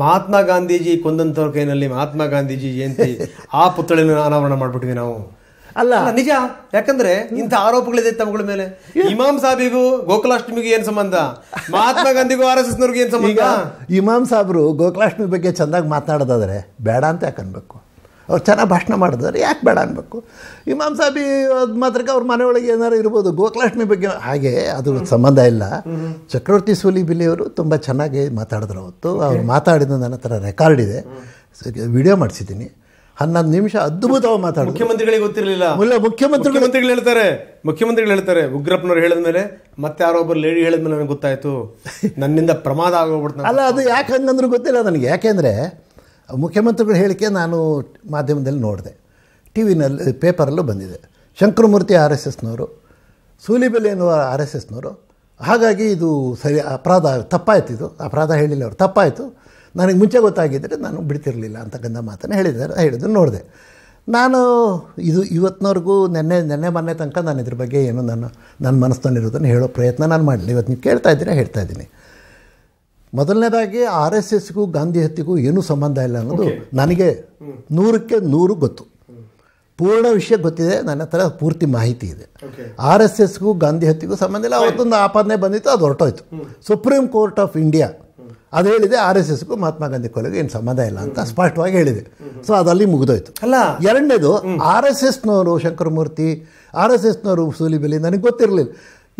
ಮಹಾತ್ಮ ಗಾಂಧೀಜಿ ಕೊಂದಂತವ್ರ ಕೈನಲ್ಲಿ ಮಹಾತ್ಮ ಗಾಂಧೀಜಿ ಜಯಂತಿ ಆ ಪುತ್ಥಳಿನ ಅನಾವರಣ ಮಾಡ್ಬಿಟ್ವಿ ನಾವು ಅಲ್ಲ ನಿಜ ಯಾಕಂದ್ರೆ ಇಂಥ ಆರೋಪಗಳಿದೆ ತಮ್ಮಗಳ ಮೇಲೆ ಇಮಾಮ್ ಸಾಹಿಬಿಗೂ ಗೋಕುಲಾಷ್ಟಮಿಗೂ ಏನು ಸಂಬಂಧ ಮಹಾತ್ಮ ಗಾಂಧಿಗೂ ಆರ್ ಎಸ್ ಎಸ್ನವ್ರಿಗೂ ಏನು ಸಂಬಂಧ ಇಮಾಮ್ ಸಾಹೇಬರು ಗೋಕುಲಾಷ್ಟಮಿ ಬಗ್ಗೆ ಚೆಂದಾಗಿ ಮಾತನಾಡೋದಾದ್ರೆ ಬೇಡ ಅಂತ ಯಾಕನ್ಬೇಕು ಅವ್ರು ಚೆನ್ನಾಗಿ ಭಾಷಣ ಮಾಡಿದ್ರು ಯಾಕೆ ಬೇಡ ಅನ್ಬೇಕು ಇಮಾಮ್ ಸಾಬಿ ಅದು ಮಾತ್ರಕ್ಕೆ ಅವ್ರ ಮನೆಯೊಳಗೆ ಏನಾರು ಇರ್ಬೋದು ಗೋಕುಲಾಷ್ಟಮಿ ಬಗ್ಗೆ ಹಾಗೆ ಅದು ಸಂಬಂಧ ಇಲ್ಲ ಚಕ್ರವರ್ತಿ ಸೂಲಿ ಬಿಲಿಯವರು ತುಂಬ ಚೆನ್ನಾಗಿ ಮಾತಾಡಿದ್ರು ಅವತ್ತು ಅವ್ರು ಮಾತಾಡಿದ ನನ್ನ ಹತ್ರ ರೆಕಾರ್ಡ್ ಇದೆ ವಿಡಿಯೋ ಮಾಡಿಸಿದ್ದೀನಿ ಹನ್ನೊಂದು ನಿಮಿಷ ಅದ್ಭುತವಾಗಿ ಮಾತಾಡ ಮುಖ್ಯಮಂತ್ರಿಗಳಿಗೆ ಗೊತ್ತಿರಲಿಲ್ಲ ಮುಖ್ಯಮಂತ್ರಿ ಮಂತ್ರಿಗಳು ಹೇಳ್ತಾರೆ ಮುಖ್ಯಮಂತ್ರಿಗಳು ಹೇಳ್ತಾರೆ ಉಗ್ರಪ್ಪನವ್ರು ಹೇಳಿದ ಮೇಲೆ ಮತ್ತೆ ಯಾರೋ ಒಬ್ಬರು ಲೇಡಿ ಹೇಳಿದ ಮೇಲೆ ನನಗೆ ಗೊತ್ತಾಯಿತು ನನ್ನಿಂದ ಪ್ರಮಾದ ಆಗೋಗ್ಬಿಡ್ತಾನೆ ಅಲ್ಲ ಅದು ಯಾಕೆ ಹಂಗಂದ್ರೂ ಗೊತ್ತಿಲ್ಲ ನನಗೆ ಯಾಕೆಂದರೆ ಮುಖ್ಯಮಂತ್ರಿಗಳ ಹೇಳಿಕೆ ನಾನು ಮಾಧ್ಯಮದಲ್ಲಿ ನೋಡಿದೆ ಟಿ ವಿನಲ್ಲಿ ಪೇಪರಲ್ಲೂ ಬಂದಿದೆ ಶಂಕರಮೂರ್ತಿ ಆರ್ ಎಸ್ ಎಸ್ನವರು ಸೂಲಿಬೆಲೆ ಎನ್ನುವ ಆರ್ ಎಸ್ ಎಸ್ನವರು ಹಾಗಾಗಿ ಇದು ಸರಿ ಅಪರಾಧ ತಪ್ಪಾಯಿತು ಇದು ಅಪರಾಧ ಹೇಳಿಲ್ಲ ಅವರು ತಪ್ಪಾಯಿತು ನನಗೆ ಮುಂಚೆ ಗೊತ್ತಾಗಿದ್ದರೆ ನಾನು ಬಿಡ್ತಿರಲಿಲ್ಲ ಅಂತ ಮಾತನ್ನು ಹೇಳಿದ್ದಾರೆ ಹೇಳಿದ್ರು ನೋಡಿದೆ ನಾನು ಇದು ಇವತ್ತಿನವರೆಗೂ ನೆನ್ನೆ ನೆನ್ನೆ ಮೊನ್ನೆ ತನಕ ನಾನು ಇದ್ರ ಬಗ್ಗೆ ಏನು ನಾನು ನನ್ನ ಮನಸ್ಸಿನಲ್ಲಿರೋದನ್ನು ಹೇಳೋ ಪ್ರಯತ್ನ ನಾನು ಮಾಡಲಿಲ್ಲ ಇವತ್ತು ನೀವು ಕೇಳ್ತಾ ಇದ್ದೀರಾ ಹೇಳ್ತಾ ಇದ್ದೀನಿ ಮೊದಲನೇದಾಗಿ ಆರ್ ಎಸ್ ಎಸ್ಗೂ ಗಾಂಧಿ ಹತ್ತಿಗೂ ಏನೂ ಸಂಬಂಧ ಇಲ್ಲ ಅನ್ನೋದು ನನಗೆ ನೂರಕ್ಕೆ ನೂರು ಗೊತ್ತು ಪೂರ್ಣ ವಿಷಯ ಗೊತ್ತಿದೆ ನನ್ನ ಹತ್ರ ಪೂರ್ತಿ ಮಾಹಿತಿ ಇದೆ ಆರ್ ಎಸ್ ಎಸ್ಗೂ ಗಾಂಧಿ ಹತ್ತಿಗೂ ಸಂಬಂಧ ಇಲ್ಲ ಅವತ್ತೊಂದು ಆಪಾದನೆ ಬಂದಿತ್ತು ಅದು ಹೊರಟೋಯ್ತು ಸುಪ್ರೀಂ ಕೋರ್ಟ್ ಆಫ್ ಇಂಡಿಯಾ ಅದು ಹೇಳಿದೆ ಆರ್ ಎಸ್ ಎಸ್ಗೂ ಮಹಾತ್ಮ ಗಾಂಧಿ ಕೊಲೆಗೆ ಏನು ಸಂಬಂಧ ಇಲ್ಲ ಅಂತ ಸ್ಪಷ್ಟವಾಗಿ ಹೇಳಿದೆ ಸೊ ಅದಲ್ಲಿ ಮುಗಿದೋಯ್ತು ಅಲ್ಲ ಎರಡನೇದು ಆರ್ ಎಸ್ ಎಸ್ನವರು ಶಂಕರಮೂರ್ತಿ ಆರ್ ಎಸ್ ಎಸ್ನವರು ಸೂಲಿಬೆಲಿ ನನಗೆ ಗೊತ್ತಿರಲಿಲ್ಲ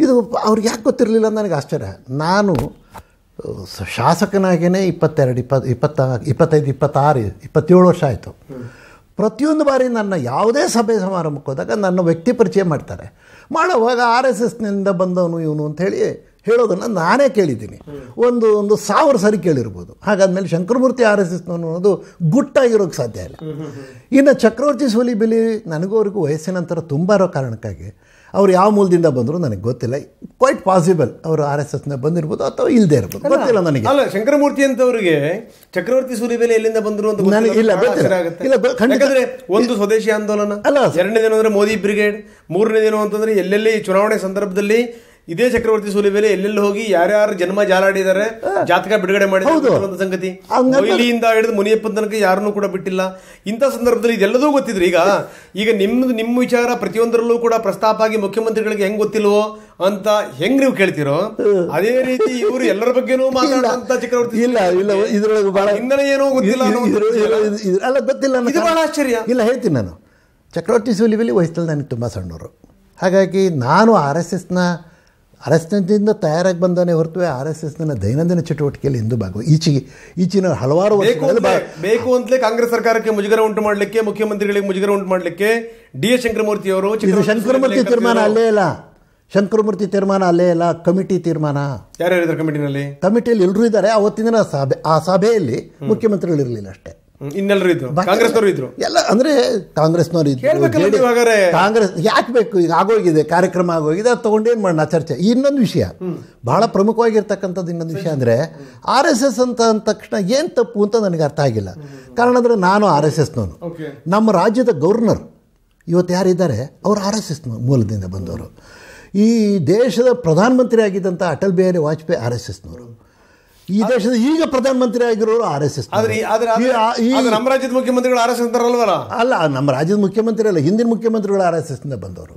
ಇದು ಅವ್ರಿಗೆ ಯಾಕೆ ಗೊತ್ತಿರಲಿಲ್ಲ ನನಗೆ ಆಶ್ಚರ್ಯ ನಾನು ಶಾಸಕನಾಗೇ ಇಪ್ಪತ್ತೆರಡು ಇಪ್ಪತ್ತು ಇಪ್ಪತ್ತ ಇಪ್ಪತ್ತೈದು ಇಪ್ಪತ್ತಾರು ಇಪ್ಪತ್ತೇಳು ವರ್ಷ ಆಯಿತು ಪ್ರತಿಯೊಂದು ಬಾರಿ ನನ್ನ ಯಾವುದೇ ಸಭೆ ಸಮಾರಂಭಕ್ಕೆ ಹೋದಾಗ ನನ್ನ ವ್ಯಕ್ತಿ ಪರಿಚಯ ಮಾಡ್ತಾರೆ ಮಾಡೋವಾಗ ಆರ್ ಎಸ್ ಎಸ್ನಿಂದ ಬಂದವನು ಇವನು ಅಂಥೇಳಿ ಹೇಳೋದನ್ನು ನಾನೇ ಕೇಳಿದ್ದೀನಿ ಒಂದು ಒಂದು ಸಾವಿರ ಸರಿ ಕೇಳಿರ್ಬೋದು ಹಾಗಾದಮೇಲೆ ಶಂಕರಮೂರ್ತಿ ಆರ್ ಎಸ್ ಎಸ್ನವನು ಅನ್ನೋದು ಗುಟ್ಟಾಗಿರೋಕ್ಕೆ ಸಾಧ್ಯ ಇಲ್ಲ ಇನ್ನು ಚಕ್ರವರ್ತಿ ಬಿಲಿ ನನಗೂ ಅವ್ರಿಗೂ ವಯಸ್ಸಿನಂತರ ಇರೋ ಕಾರಣಕ್ಕಾಗಿ ಅವ್ರು ಯಾವ ಮೂಲದಿಂದ ಬಂದರು ನನಗೆ ಗೊತ್ತಿಲ್ಲ ಕ್ವೈಟ್ ಪಾಸಿಬಲ್ ಅವರು ಆರ್ ಎಸ್ ಎಸ್ನ ಬಂದಿರ್ಬೋದು ಅಥವಾ ಇಲ್ಲದೆ ಇರ್ಬೋದು ಗೊತ್ತಿಲ್ಲ ನನಗೆ ಅಲ್ಲ ಶಂಕರಮೂರ್ತಿ ಅಂತವರಿಗೆ ಚಕ್ರವರ್ತಿ ಸೂಲಿಬೇಲೆ ಎಲ್ಲಿಂದ ಬಂದರು ಅಂತ ನನಗೆ ಇಲ್ಲ ಇಲ್ಲ ಒಂದು ಸ್ವದೇಶಿ ಆಂದೋಲನ ಅಲ್ಲ ಎರಡನೇ ದಿನ ಅಂದರೆ ಮೋದಿ ಬ್ರಿಗೇಡ್ ಮೂರನೇ ದಿನ ಅಂತಂದರೆ ಎಲ್ಲೆಲ್ಲಿ ಚುನಾವಣೆ ಸಂದರ್ಭದಲ್ಲಿ ಇದೇ ಚಕ್ರವರ್ತಿ ಸೂಲಿಬೆಲೆ ಎಲ್ಲೆಲ್ಲಿ ಹೋಗಿ ಯಾರ್ಯಾರು ಜನ್ಮ ಜಾಲಾಡಿದ್ದಾರೆ ಜಾತಕ ಬಿಡುಗಡೆ ಮಾಡಿದ ಸಂಗತಿ ಇಲ್ಲಿಯಿಂದ ಹಿಡಿದು ಮುನಿಯಪ್ಪನ ತನಕ ಯಾರುನೂ ಕೂಡ ಬಿಟ್ಟಿಲ್ಲ ಇಂಥ ಸಂದರ್ಭದಲ್ಲಿ ಇದೆಲ್ಲದೂ ಗೊತ್ತಿದ್ರೆ ಈಗ ಈಗ ನಿಮ್ದು ನಿಮ್ಮ ವಿಚಾರ ಪ್ರತಿಯೊಂದರಲ್ಲೂ ಕೂಡ ಪ್ರಸ್ತಾಪ ಆಗಿ ಮುಖ್ಯಮಂತ್ರಿಗಳಿಗೆ ಹೆಂಗ್ ಗೊತ್ತಿಲ್ವೋ ಅಂತ ಹೆಂಗ್ ನೀವು ಕೇಳ್ತಿರೋ ಅದೇ ರೀತಿ ಇವರು ಎಲ್ಲರ ಬಗ್ಗೆನೂ ಮಾತಾಡುವಂತ ಚಕ್ರವರ್ತಿ ಇಲ್ಲ ಇಲ್ಲ ಇದ್ರೊಳಗೆ ಬಹಳ ಹಿನ್ನೆಲೆ ಏನೋ ಗೊತ್ತಿಲ್ಲ ಅಲ್ಲ ಗೊತ್ತಿಲ್ಲ ಇದು ಬಹಳ ಆಶ್ಚರ್ಯ ಇಲ್ಲ ಹೇಳ್ತೀನಿ ನಾನು ಚಕ್ರವರ್ತಿ ಬಲಿ ವಯಸ್ಸಲ್ಲಿ ನನಗೆ ತುಂಬ ಸಣ್ಣವರು ಹಾಗಾಗಿ ನಾನು ಆರ್ ಎಸ್ ಎಸ್ನ ಆರ್ ಎಸ್ ತಯಾರಾಗಿ ಬಂದಾನೆ ಹೊರತು ಆರ್ ಎಸ್ ಎಸ್ ನ ದೈನಂದಿನ ಚಟುವಟಿಕೆಯಲ್ಲಿ ಎಂದು ಭಾಗ ಈಚೆಗೆ ಈಚಿನ ಹಲವಾರು ಬೇಕು ಅಂತಲೇ ಕಾಂಗ್ರೆಸ್ ಸರ್ಕಾರಕ್ಕೆ ಮುಜುಗರ ಉಂಟು ಮಾಡಲಿಕ್ಕೆ ಮುಖ್ಯಮಂತ್ರಿಗಳಿಗೆ ಮುಜುಗರ ಉಂಟು ಮಾಡಲಿಕ್ಕೆ ಡಿ ಎಸ್ ಶಂಕರಮೂರ್ತಿ ಅವರು ಶಂಕರಮೂರ್ತಿ ತೀರ್ಮಾನ ಅಲ್ಲೇ ಇಲ್ಲ ಶಂಕರಮೂರ್ತಿ ತೀರ್ಮಾನ ಅಲ್ಲೇ ಇಲ್ಲ ಕಮಿಟಿ ತೀರ್ಮಾನ ಯಾರ್ಯಾರು ಕಮಿಟಿನಲ್ಲಿ ಕಮಿಟಿಯಲ್ಲಿ ಎಲ್ಲರೂ ಇದ್ದಾರೆ ಅವತ್ತಿನ ಸಭೆ ಆ ಸಭೆಯಲ್ಲಿ ಮುಖ್ಯಮಂತ್ರಿಗಳು ಇರಲಿಲ್ಲ ಅಷ್ಟೇ ಇನ್ನೆಲ್ಲರೂ ಇದ್ರು ಕಾಂಗ್ರೆಸ್ನವರು ಇದ್ರು ಎಲ್ಲ ಅಂದ್ರೆ ಕಾಂಗ್ರೆಸ್ನವರು ಇದ್ರು ಕಾಂಗ್ರೆಸ್ ಯಾಕೆ ಬೇಕು ಈಗ ಆಗೋಗಿದೆ ಕಾರ್ಯಕ್ರಮ ಆಗೋಗಿದೆ ಅದು ತಗೊಂಡೇನ್ ಮಾಡೋಣ ಚರ್ಚೆ ಇನ್ನೊಂದು ವಿಷಯ ಬಹಳ ಪ್ರಮುಖವಾಗಿರ್ತಕ್ಕಂಥದ್ದು ಇನ್ನೊಂದು ವಿಷಯ ಅಂದರೆ ಆರ್ ಎಸ್ ಎಸ್ ಅಂತ ಅಂದ ತಕ್ಷಣ ಏನು ತಪ್ಪು ಅಂತ ನನಗೆ ಅರ್ಥ ಆಗಿಲ್ಲ ಕಾರಣ ಅಂದ್ರೆ ನಾನು ಆರ್ ಎಸ್ ಎಸ್ನವನು ನಮ್ಮ ರಾಜ್ಯದ ಗವರ್ನರ್ ಇವತ್ತು ಯಾರಿದ್ದಾರೆ ಅವರು ಆರ್ ಎಸ್ ಎಸ್ನ ಮೂಲದಿಂದ ಬಂದವರು ಈ ದೇಶದ ಪ್ರಧಾನಮಂತ್ರಿ ಆಗಿದ್ದಂಥ ಅಟಲ್ ಬಿಹಾರಿ ವಾಜಪೇಯಿ ಆರ್ ಎಸ್ ಎಸ್ನವರು ಈ ದೇಶದ ಈಗ ಪ್ರಧಾನಮಂತ್ರಿ ಆಗಿರೋರು ಆರ್ ಎಸ್ ಎಸ್ ನಮ್ಮ ರಾಜ್ಯದ ಮುಖ್ಯಮಂತ್ರಿಗಳು ಆರ್ ಎಸ್ ಎಸ್ ಅಲ್ಲ ನಮ್ಮ ರಾಜ್ಯದ ಮುಖ್ಯಮಂತ್ರಿ ಅಲ್ಲ ಹಿಂದಿನ ಮುಖ್ಯಮಂತ್ರಿಗಳು ಆರ್ ಎಸ್ ಎಸ್ನಿಂದ ಬಂದವರು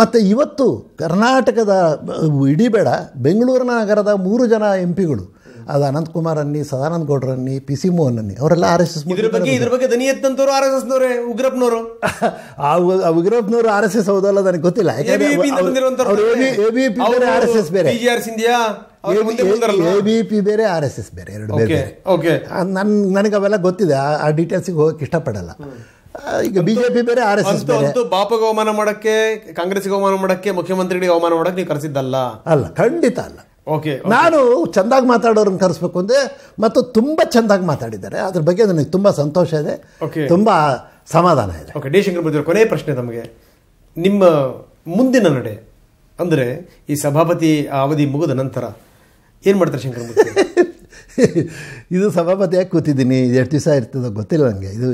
ಮತ್ತೆ ಇವತ್ತು ಕರ್ನಾಟಕದ ಇಡೀ ಬೇಡ ಬೆಂಗಳೂರಿನ ನಗರದ ಮೂರು ಜನ ಎಂ ಪಿಗಳು ಅದು ಅನಂತಕುಮಾರ್ ಅನ್ನಿ ಸದಾನಂದ ಗೌಡ್ರನ್ನಿ ಪಿ ಸಿ ಮೋಹನ್ ಅನ್ನಿ ಅವರೆಲ್ಲ ಆರ್ ಎಸ್ ಎಸ್ ಇದ್ರ ಬಗ್ಗೆ ಇದ್ರ ಬಗ್ಗೆ ಆರ್ ಎಸ್ ಆ ಉಗ್ರಪ್ಪನವರು ಆರ್ ಎಸ್ ಎಸ್ ಹೌದಲ್ಲ ನನಗೆ ಗೊತ್ತಿಲ್ಲ ಯಾಕಂದ್ರೆ ಆರ್ ಎಸ್ ಎಸ್ ಬೇರೆ ಬಿ ಬೇರೆ ಆರ್ ಎಸ್ ಎಸ್ ಬೇರೆ ಎರಡು ಬೇರೆ ಓಕೆ ನನ್ ನನಗೆ ಅವೆಲ್ಲ ಗೊತ್ತಿದೆ ಆ ಡೀಟೇಲ್ಸಿಗೆ ಹೋಗಕ್ಕೆ ಇಷ್ಟಪಡಲ್ಲ ಈಗ ಬಿಜೆಪಿ ಬೇರೆ ಆರ್ ಎಸ್ ಎಸ್ ಬಾಪಗೆ ಅವಮಾನ ಮಾಡಕ್ಕೆ ಕಾಂಗ್ರೆಸ್ಗೆ ಅವಮಾನ ಮಾಡಕ್ಕೆ ಮುಖ್ಯಮಂತ್ರಿಗಳಿಗೆ ಅವಮಾನ ಮಾಡಕ್ಕೆ ನೀವು ಕರೆಸಿದ್ದಲ್ಲ ಅಲ್ಲ ಖಂಡಿತ ಅಲ್ಲ ಓಕೆ ನಾನು ಚೆಂದಾಗಿ ಮಾತಾಡೋರನ್ನ ಕರೆಸ್ಬೇಕು ಅಂದ್ರೆ ಮತ್ತು ತುಂಬಾ ಚೆಂದಾಗಿ ಮಾತಾಡಿದ್ದಾರೆ ಅದ್ರ ಬಗ್ಗೆ ನನಗೆ ತುಂಬಾ ಸಂತೋಷ ಇದೆ ತುಂಬಾ ಸಮಾಧಾನ ಇದೆ ಓಕೆ ಡಿ ಶಂಕರ್ ಕೊನೆಯ ಪ್ರಶ್ನೆ ನಮಗೆ ನಿಮ್ಮ ಮುಂದಿನ ನಡೆ ಅಂದರೆ ಈ ಸಭಾಪತಿ ಅವಧಿ ಮುಗಿದ ನಂತರ ಏನು ಮಾಡ್ತಾರೆ ಶಂಕರ ಇದು ಯಾಕೆ ಕೂತಿದ್ದೀನಿ ಎರಡು ದಿವಸ ಇರ್ತದೋ ಗೊತ್ತಿಲ್ಲ ನನಗೆ ಇದು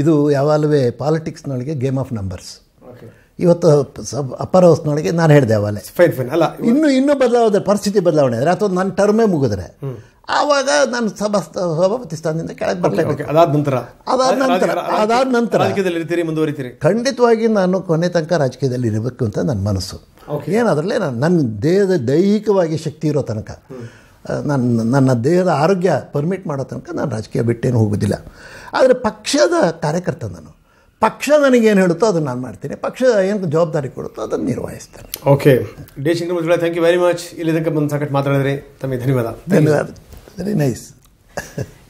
ಇದು ಯಾವಾಗಲೂ ಪಾಲಿಟಿಕ್ಸ್ನೊಳಗೆ ಗೇಮ್ ಆಫ್ ನಂಬರ್ಸ್ ಇವತ್ತು ಸಬ್ ಅಪ್ಪರ ಹೌಸ್ನೊಳಗೆ ನಾನು ಹೇಳಿದೆ ಅವಾಗಲೇ ಫೈನ್ ಫೈನ್ ಅಲ್ಲ ಇನ್ನು ಇನ್ನೂ ಬದಲಾವಣೆ ಪರಿಸ್ಥಿತಿ ಬದಲಾವಣೆ ಆದರೆ ಅಥವಾ ನನ್ನ ಟರ್ಮೇ ಮುಗಿದ್ರೆ ಆವಾಗ ನಾನು ಸಭಾ ಸಭಾಪತಿ ಸ್ಥಾನದಿಂದ ಕೆಳಗೆ ಬರ್ತೇನೆ ಅದಾದ ನಂತರ ಅದಾದ ನಂತರ ಅದಾದ ನಂತರ ರಾಜಕೀಯದಲ್ಲಿ ಇರ್ತೀರಿ ಮುಂದುವರಿತೀರಿ ಖಂಡಿತವಾಗಿ ನಾನು ಕೊನೆ ತನಕ ರಾಜಕೀಯದಲ್ಲಿ ಇರಬೇಕು ಅಂತ ನನ್ನ ಮನಸ್ಸು ಓಕೆ ಅದರಲ್ಲೇ ನಾನು ನನ್ನ ದೇಹದ ದೈಹಿಕವಾಗಿ ಶಕ್ತಿ ಇರೋ ತನಕ ನನ್ನ ನನ್ನ ದೇಹದ ಆರೋಗ್ಯ ಪರ್ಮಿಟ್ ಮಾಡೋ ತನಕ ನಾನು ರಾಜಕೀಯ ಬಿಟ್ಟೇನು ಹೋಗೋದಿಲ್ಲ ಆದರೆ ಪಕ್ಷದ ಕಾರ್ಯಕರ್ತ ನಾನು ಪಕ್ಷ ನನಗೇನು ಹೇಳುತ್ತೋ ಅದನ್ನು ನಾನು ಮಾಡ್ತೀನಿ ಪಕ್ಷ ಏನು ಜವಾಬ್ದಾರಿ ಕೊಡುತ್ತೋ ಅದನ್ನು ನಿರ್ವಹಿಸ್ತೇನೆ okay D Shankara thank you very much ಇಲ್ಲಿ ತನಕ ಬಂದು ಸಾಕಷ್ಟು ಮಾತಾಡಿದ್ರಿ ತಮಗೆ ಧನ್ಯವಾದ ಧನ್ಯವಾದ ವೆರಿ ನೈಸ್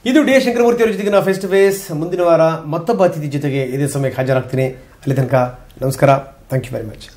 ಇದು ಡಿ ಶಂಕರಮೂರ್ತಿ ಅವರ ಜೊತೆಗೆ ನಾ ಫೇಸ್ ಟು ಫೇಸ್ ಮುಂದಿನ ವಾರ ಮತ್ತೊಬ್ಬ ಅತಿಥಿ ಜೊತೆಗೆ ಇದೇ ಸಮಯಕ್ಕೆ ಹಾಜರಾಗ್ತೀನಿ ಅಲ್ಲಿ ತನಕ ನಮಸ್ಕಾರ ಥ್ಯಾಂಕ್ ಯು ವೆರಿ ಮಚ್